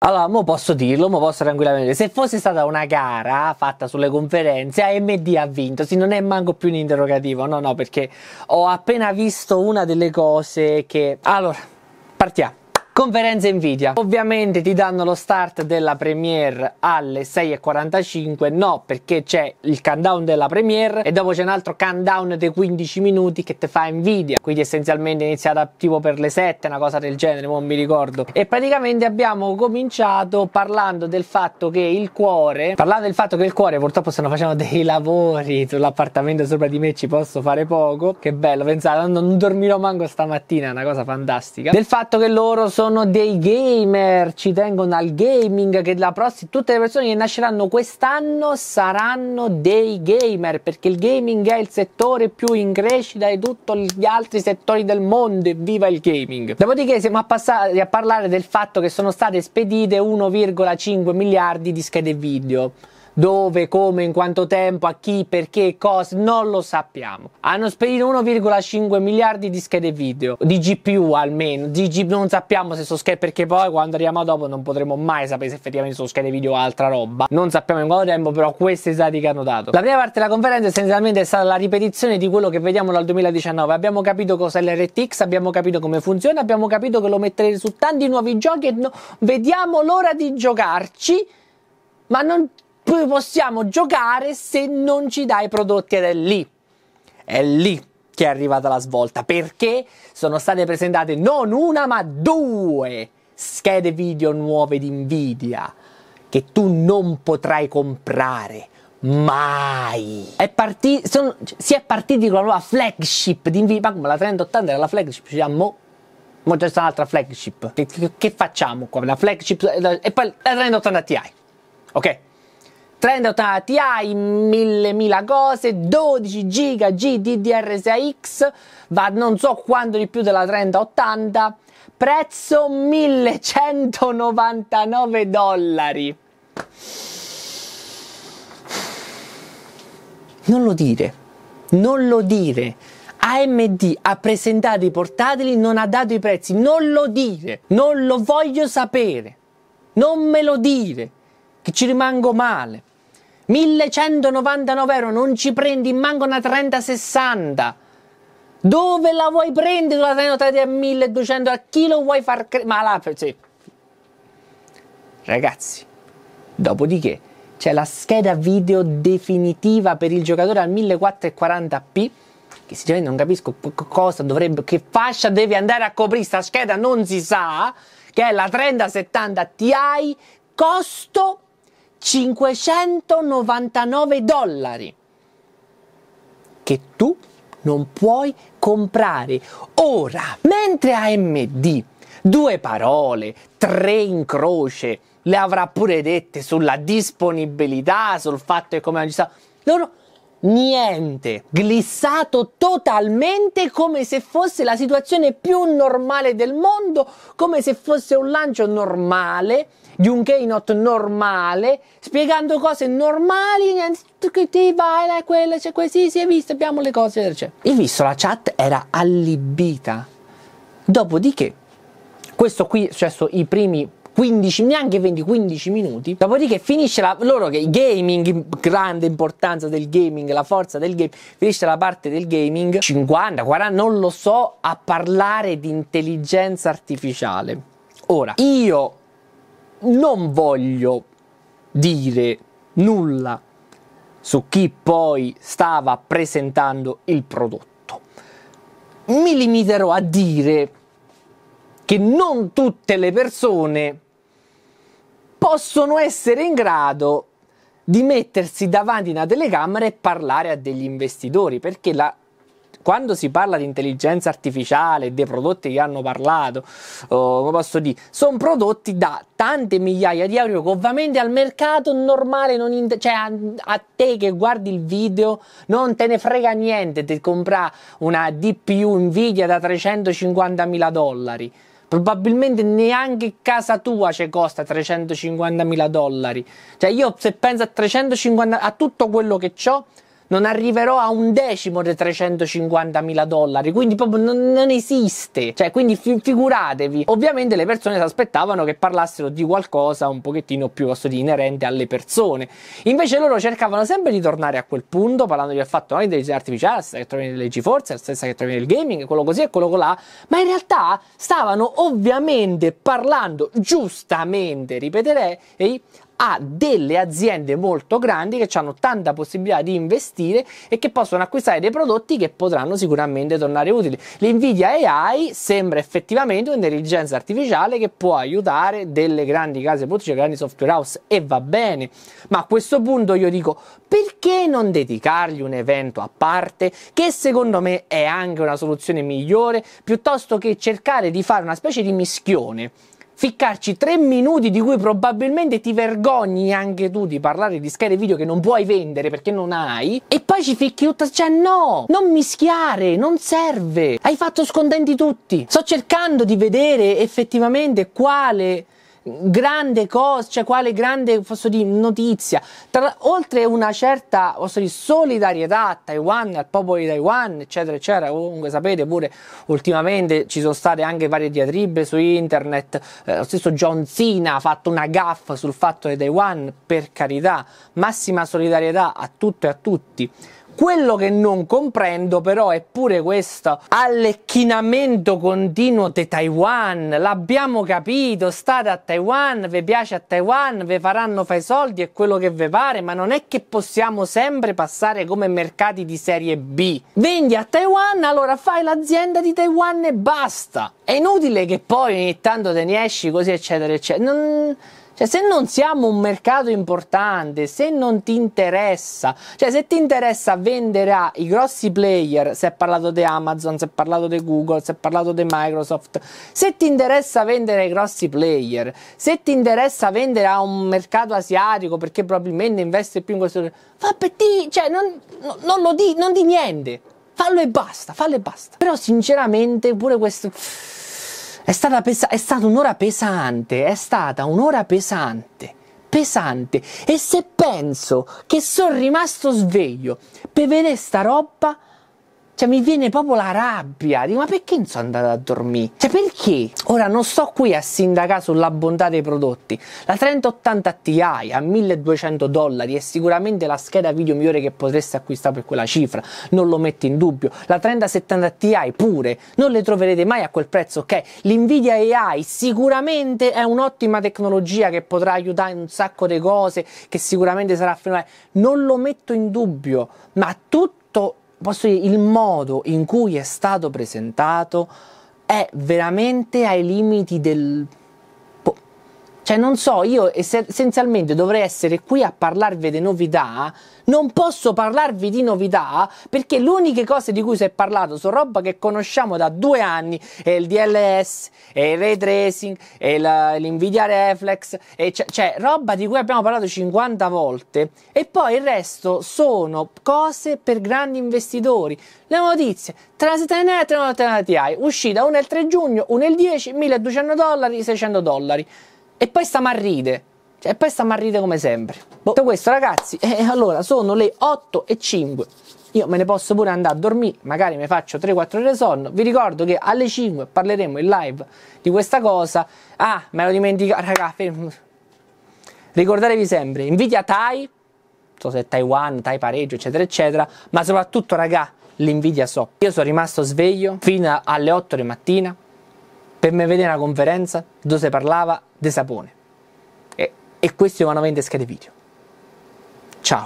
Allora, mo posso dirlo, mo posso tranquillamente. Se fosse stata una gara fatta sulle conferenze, AMD ha vinto. Sì, non è manco più un interrogativo. No, no, perché ho appena visto una delle cose che. Allora, partiamo. Conferenza Nvidia. Ovviamente ti danno lo start della premiere alle 6.45, no perché c'è il countdown della premiere e dopo c'è un altro countdown dei 15 minuti che ti fa Nvidia, quindi essenzialmente è iniziata tipo per le 7, una cosa del genere, non mi ricordo. E praticamente abbiamo cominciato parlando del fatto che il cuore, parlando del fatto che il cuore purtroppo stanno facendo dei lavori sull'appartamento sopra di me, ci posso fare poco, che bello, pensate, non dormirò manco stamattina, è una cosa fantastica, del fatto che loro sono sono dei gamer, ci tengono al gaming, che la prossima, tutte le persone che nasceranno quest'anno saranno dei gamer, perché il gaming è il settore più in crescita di tutti gli altri settori del mondo, e viva il gaming. Dopodiché siamo passati a parlare del fatto che sono state spedite 1,5 miliardi di schede video. Dove, come, in quanto tempo, a chi, perché, cosa, non lo sappiamo. Hanno spedito 1,5 miliardi di schede video, di GPU almeno, di G- non sappiamo se sono schede perché poi quando arriviamo dopo non potremo mai sapere se effettivamente sono schede video o altra roba. Non sappiamo in quanto tempo, però questi dati che hanno dato. La prima parte della conferenza essenzialmente è stata la ripetizione di quello che vediamo dal 2019. Abbiamo capito cos'è l'RTX, abbiamo capito come funziona, abbiamo capito che lo metterete su tanti nuovi giochi e no, vediamo l'ora di giocarci, ma non possiamo giocare se non ci dai prodotti ed è lì. È lì che è arrivata la svolta perché sono state presentate non una ma due schede video nuove di Nvidia che tu non potrai comprare mai. È partito, sono, si è partiti con la nuova flagship di Nvidia, ma la 3080 era la flagship, ci siamo ma c'è un'altra flagship. Che, che, che, facciamo qua? La flagship e poi la 3080 Ti. Ok? 30 80 Ti, 1000, 1000 cose, 12 giga GDDR6X, va non so quanto di più della 3080, prezzo 1199 dollari. Non lo dire, non lo dire. AMD ha presentato i portatili, non ha dato i prezzi. Non lo dire, non lo voglio sapere. Non me lo dire che ci rimango male. 1199 euro, non ci prendi manco una 3060. Dove la vuoi prendere la tenotati a 1200? A chi lo vuoi far credere? Ma la sì. Ragazzi, dopodiché c'è la scheda video definitiva per il giocatore al 1440p che sinceramente non capisco cosa dovrebbe, che fascia deve andare a coprire sta scheda, non si sa, che è la 3070 Ti costo 599 dollari che tu non puoi comprare ora. Mentre AMD, due parole, tre in croce, le avrà pure dette sulla disponibilità, sul fatto che come hanno loro niente, glissato totalmente come se fosse la situazione più normale del mondo, come se fosse un lancio normale di un keynote normale, spiegando cose normali, che ti vai, là, quello, c'è questo, si è visto, abbiamo le cose, eccetera. E visto la chat era allibita. Dopodiché, questo qui è cioè, successo i primi 15, neanche 20, 15 minuti. Dopodiché finisce la, loro che gaming, grande importanza del gaming, la forza del game, finisce la parte del gaming, 50, 40, non lo so, a parlare di intelligenza artificiale. Ora, io non voglio dire nulla su chi poi stava presentando il prodotto. Mi limiterò a dire che non tutte le persone possono essere in grado di mettersi davanti a una telecamera e parlare a degli investitori, perché la, quando si parla di intelligenza artificiale, dei prodotti che hanno parlato, oh, posso dire, sono prodotti da tante migliaia di euro che ovviamente al mercato normale, in, cioè a, a, te che guardi il video, non te ne frega niente di comprare una DPU Nvidia da 350 mila dollari. Probabilmente neanche casa tua ci costa 350 mila dollari. Cioè io se penso a 350 a tutto quello che ho non arriverò a un decimo dei 350 mila dollari, quindi proprio non, non esiste, cioè quindi fi- figuratevi. Ovviamente le persone si aspettavano che parlassero di qualcosa un pochettino più posso dire, inerente alle persone, invece loro cercavano sempre di tornare a quel punto parlando del fatto no, dell'intelligenza artificiale, la stessa che trovi nelle GeForce, la stessa che trovi nel gaming, quello così e quello là, ma in realtà stavano ovviamente parlando giustamente, ripeterei, a delle aziende molto grandi che hanno tanta possibilità di investire e che possono acquistare dei prodotti che potranno sicuramente tornare utili. L'NVIDIA AI sembra effettivamente un'intelligenza artificiale che può aiutare delle grandi case produttrici, grandi software house e va bene, ma a questo punto io dico perché non dedicargli un evento a parte che secondo me è anche una soluzione migliore piuttosto che cercare di fare una specie di mischione ficcarci tre minuti di cui probabilmente ti vergogni anche tu di parlare di schede video che non puoi vendere perché non hai, e poi ci ficchi tutta. Cioè, no, non mischiare, non serve. Hai fatto scontenti tutti. Sto cercando di vedere effettivamente quale grande cosa, cioè quale grande dire, notizia. Tra, oltre una certa dire, solidarietà a Taiwan, al popolo di Taiwan, eccetera, eccetera. Comunque sapete pure ultimamente ci sono state anche varie diatribe su internet. Eh, lo stesso John Cena ha fatto una gaffa sul fatto di Taiwan, per carità, massima solidarietà a tutto e a tutti. Quello che non comprendo però è pure questo allecchinamento continuo di Taiwan. L'abbiamo capito, state a Taiwan, vi piace a Taiwan, vi faranno fai soldi e quello che vi pare, ma non è che possiamo sempre passare come mercati di serie B. Vendi a Taiwan, allora fai l'azienda di Taiwan e basta. È inutile che poi ogni tanto te ne esci così eccetera eccetera. Non... Cioè, se non siamo un mercato importante, se non ti interessa, cioè se ti interessa vendere ai grossi player, se è parlato di Amazon, se è parlato di Google, se è parlato di Microsoft, se ti interessa vendere ai grossi player, se ti interessa vendere a un mercato asiatico perché probabilmente investe più in questo, fa per te, cioè, non, non lo di, non di niente. Fallo e basta, fallo e basta. Però sinceramente pure questo è stata, pesa- è stata un'ora pesante, è stata un'ora pesante, pesante. E se penso che sono rimasto sveglio per vedere sta roba, cioè, mi viene proprio la rabbia. Dico, ma perché non sono andata a dormire? Cioè, perché? Ora non sto qui a sindacare sulla bontà dei prodotti. La 3080 Ti a 1200 dollari è sicuramente la scheda video migliore che potreste acquistare per quella cifra. Non lo metto in dubbio. La 3070 Ti pure. Non le troverete mai a quel prezzo, ok? L'Nvidia AI sicuramente è un'ottima tecnologia che potrà aiutare in un sacco di cose, che sicuramente sarà affidabile. Non lo metto in dubbio, ma tutti posso dire, il modo in cui è stato presentato è veramente ai limiti del cioè, non so, io essenzialmente dovrei essere qui a parlarvi di novità. Non posso parlarvi di novità perché le uniche cose di cui si è parlato sono roba che conosciamo da due anni. È il DLS, è il ray tracing, è la, l'NVIDIA Reflex, è c- cioè roba di cui abbiamo parlato 50 volte. E poi il resto sono cose per grandi investitori. Le notizie, Transitene e Transitene TI, uscita 1 il 3 giugno, 1 il 10, 1200 dollari, 600 dollari. E poi sta marride. Cioè, e poi sta marride come sempre. Boh. Tutto questo, ragazzi, eh, eh allora sono le 8 e 5. Io me ne posso pure andare a dormire, magari mi faccio 3-4 ore sonno. Vi ricordo che alle 5 parleremo in live di questa cosa. Ah, me l'ho dimenticato, raga. Fermo. Ricordatevi sempre, invidia Tai, so se è Taiwan, Tai pareggio, eccetera, eccetera, ma soprattutto, raga, l'invidia so. Io sono rimasto sveglio fino alle 8 di mattina, per me vedere una conferenza dove si parlava di sapone. E, e questi vanno a vendere video. Ciao.